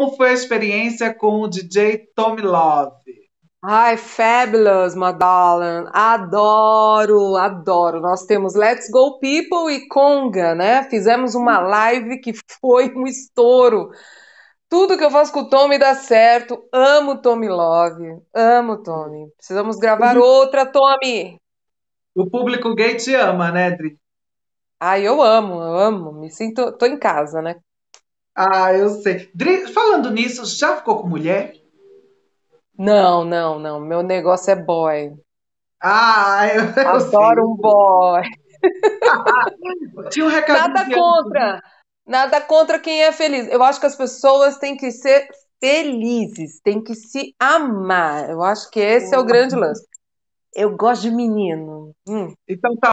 Como foi a experiência com o DJ Tommy Love? Ai, fabulous, Madalena. Adoro, adoro. Nós temos Let's Go People e Conga, né? Fizemos uma live que foi um estouro. Tudo que eu faço com o Tommy dá certo. Amo Tommy Love. Amo Tommy. Precisamos gravar uhum. outra, Tommy. O público gay te ama, né, Dri? Ai, eu amo, eu amo. Me sinto, tô em casa, né? Ah, eu sei. Dri, falando nisso, já ficou com mulher? Não, não, não. Meu negócio é boy. Ah, eu, eu adoro sei. um boy. Tinha um recado. Nada contra. Nada contra quem é feliz. Eu acho que as pessoas têm que ser felizes, têm que se amar. Eu acho que esse é o hum. grande lance. Eu gosto de menino. Hum. Então tá